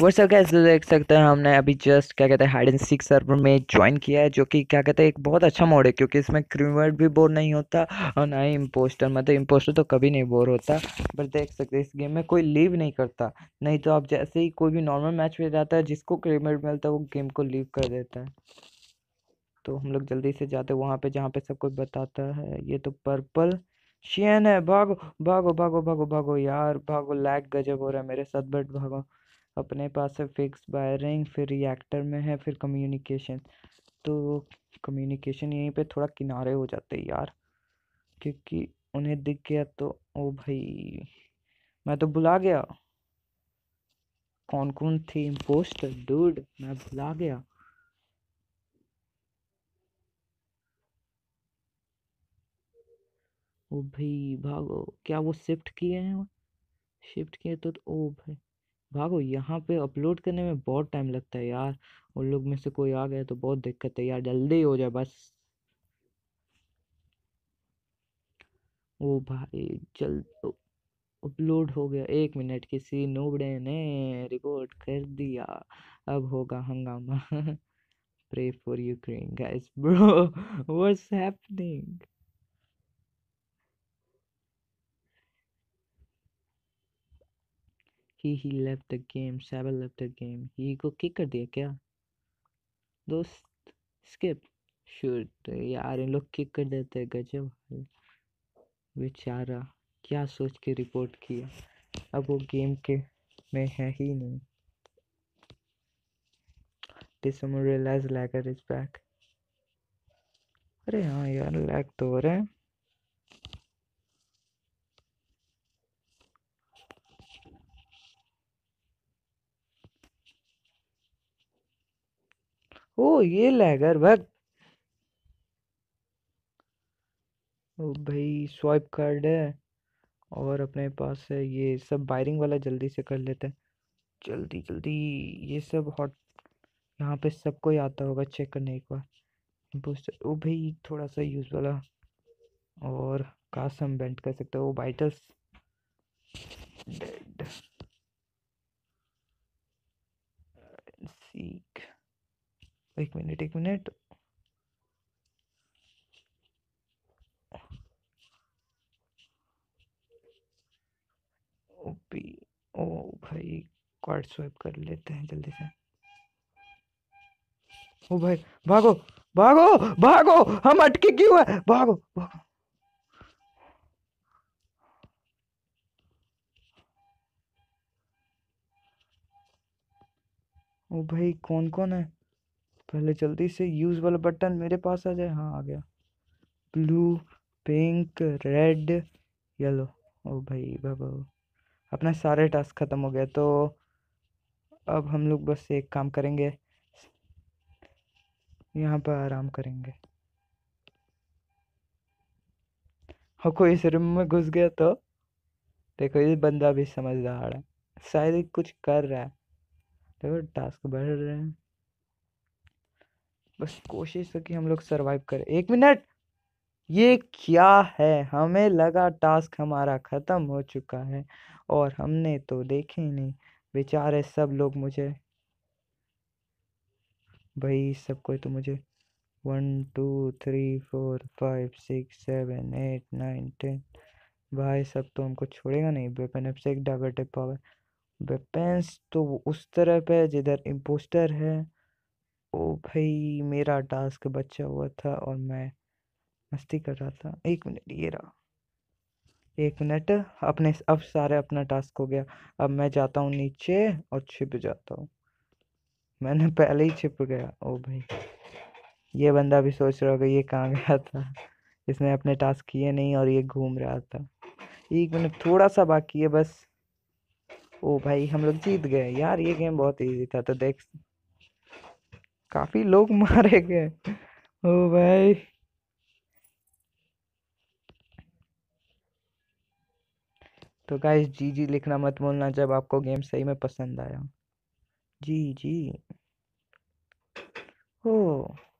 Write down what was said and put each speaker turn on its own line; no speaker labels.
WhatsApp का देख सकते हैं हमने अभी जस्ट क्या कहते हैं हाइड एंड सिक्स सर्वर में ज्वाइन किया है जो कि क्या कहते हैं एक बहुत अच्छा मोड है क्योंकि इसमें क्रीमवर्ड भी बोर नहीं होता और ना ही इम्पोस्टर मतलब इम्पोस्टर तो कभी नहीं बोर होता बट देख सकते हैं इस गेम में कोई लीव नहीं करता नहीं तो आप जैसे ही कोई भी नॉर्मल मैच में जाता है जिसको क्रीमवर्ड मिलता है वो गेम को लीव कर देता है तो हम लोग जल्दी से जाते वहाँ पर जहाँ पर सब कुछ बताता है ये तो पर्पल शेन है भागो भागो भागो भागो भागो यार भागो लैग गजब हो रहा है मेरे साथ बट भागो अपने पास है फिक्स वायरिंग फिर रिएक्टर में है फिर कम्युनिकेशन तो कम्युनिकेशन यहीं पे थोड़ा किनारे हो जाते हैं यार क्योंकि उन्हें दिख गया तो ओ भाई मैं तो भुला गया कौन कौन थी इम्पोस्टर डूड मैं भुला गया ओ भाई भागो क्या वो शिफ्ट किए हैं शिफ्ट किए तो ओ भाई भागो यहाँ पे अपलोड करने में बहुत टाइम लगता है यार उन लोग में से कोई आ गया तो बहुत दिक्कत है यार जल्दी हो जाए बस ओ भाई जल्द अपलोड हो गया एक मिनट किसी नोबड़े ने रिकॉर्ड कर दिया अब होगा हंगामा pray for Ukraine guys bro what's happening ही ही लेफ्ट द गेम सैबल लेफ्ट द गेम ही को किक कर दिया क्या दोस्त स्किप शूट यार इन लोग किक कर देते हैं गजब बेचारा क्या सोच के रिपोर्ट किया अब वो गेम के में है ही नहीं डिसमो रियलाइज लैगर इज बैक अरे हाँ यार लैग तो हो रहा है ओ ये लैगर भक्त ओ भाई स्वाइप कार्ड है और अपने पास है ये सब वायरिंग वाला जल्दी से कर लेते हैं जल्दी जल्दी ये सब हॉट यहाँ पे सबको आता होगा चेक करने एक बार बूस्टर ओ भाई थोड़ा सा यूज़ वाला और से हम बेंट कर सकते हैं वो वाइटल्स डेड एक मिनट एक मिनट ओपी ओ भाई कार्ड स्वाइप कर लेते हैं जल्दी से ओ भाई भागो भागो भागो हम अटके क्यों है भागो भागो ओ भाई कौन कौन है पहले जल्दी से यूज़ वाला बटन मेरे पास आ जाए हाँ आ गया blue pink red yellow oh भाई बाबा अपना सारे टास्क ख़त्म हो गया तो अब हम लोग बस एक काम करेंगे यहाँ पर आराम करेंगे हाँ कोई इस रूम में घुस गया तो देखो ये बंदा भी समझदार है शायद कुछ कर रहा है देखो टास्क बढ़ रहे हैं बस कोशिश है कि हम लोग सरवाइव करें एक मिनट ये क्या है हमें लगा टास्क हमारा ख़त्म हो चुका है और हमने तो देखे ही नहीं बेचारे सब लोग मुझे भाई सब कोई तो मुझे one two three four five six seven eight nine ten भाई सब तो हमको छोड़ेगा नहीं वेपन एफ से एक टेप पावर वेपन्स तो उस तरफ है जिधर इम्पोस्टर है ओ तो भाई मेरा टास्क बचा हुआ था और मैं मस्ती कर रहा था एक मिनट ये रहा एक मिनट अपने अब सारे अपना टास्क हो गया अब मैं जाता हूँ नीचे और छिप जाता हूँ मैंने पहले ही छिप गया ओ भाई ये बंदा भी सोच रहा होगा ये कहाँ गया था इसने अपने टास्क किए नहीं और ये घूम रहा था एक मिनट थोड़ा सा बाकी है बस ओ भाई हम लोग जीत गए यार ये गेम बहुत इजी था तो देख काफी लोग मारे गए ओ भाई तो गाइस जी जी लिखना मत बोलना जब आपको गेम सही में पसंद आया जी जी ओ